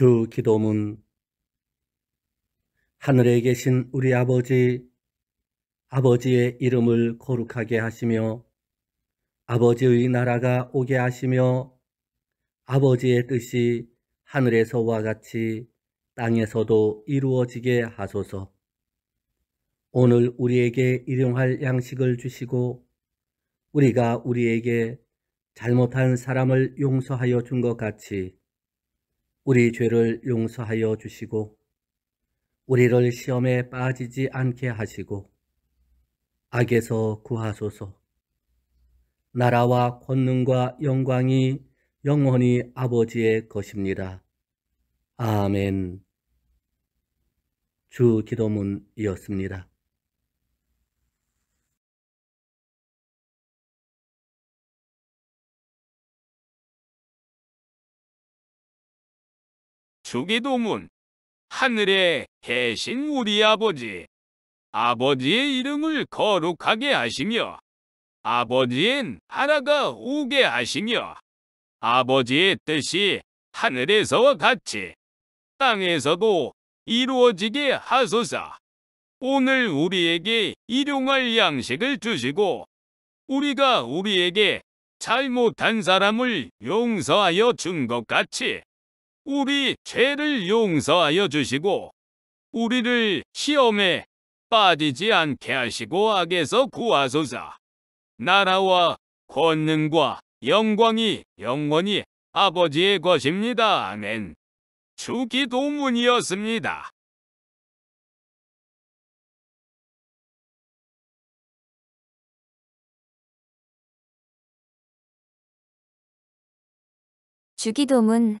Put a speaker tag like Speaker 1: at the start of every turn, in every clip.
Speaker 1: 주 기도문 하늘에 계신 우리 아버지 아버지의 이름을 거룩하게 하시며 아버지의 나라가 오게 하시며 아버지의 뜻이 하늘에서와 같이 땅에서도 이루어지게 하소서. 오늘 우리에게 일용할 양식을 주시고 우리가 우리에게 잘못한 사람을 용서하여 준 것 같이 우리 죄를 용서하여 주시고 우리를 시험에 빠지지 않게 하시고 악에서 구하소서. 나라와 권능과 영광이 영원히 아버지의 것입니다. 아멘. 주 기도문이었습니다.
Speaker 2: 주기도문 하늘에 계신 우리 아버지
Speaker 3: 아버지의 이름을 거룩하게 하시며 아버지의 나가 오게 하시며 아버지의 뜻이 하늘에서와 같이 땅에서도 이루어지게 하소서 오늘 우리에게 일용할 양식을 주시고 우리가 우리에게 잘못한 사람을 용서하여 준 것 같이 우리 죄를 용서하여 주시고 우리를 시험에 빠지지 않게 하시고 악에서 구하소서. 나라와 권능과 영광이 영원히 아버지의 것입니다. 아멘.
Speaker 2: 주 기도문이었습니다. 주기도문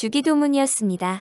Speaker 4: 주기도문이었습니다.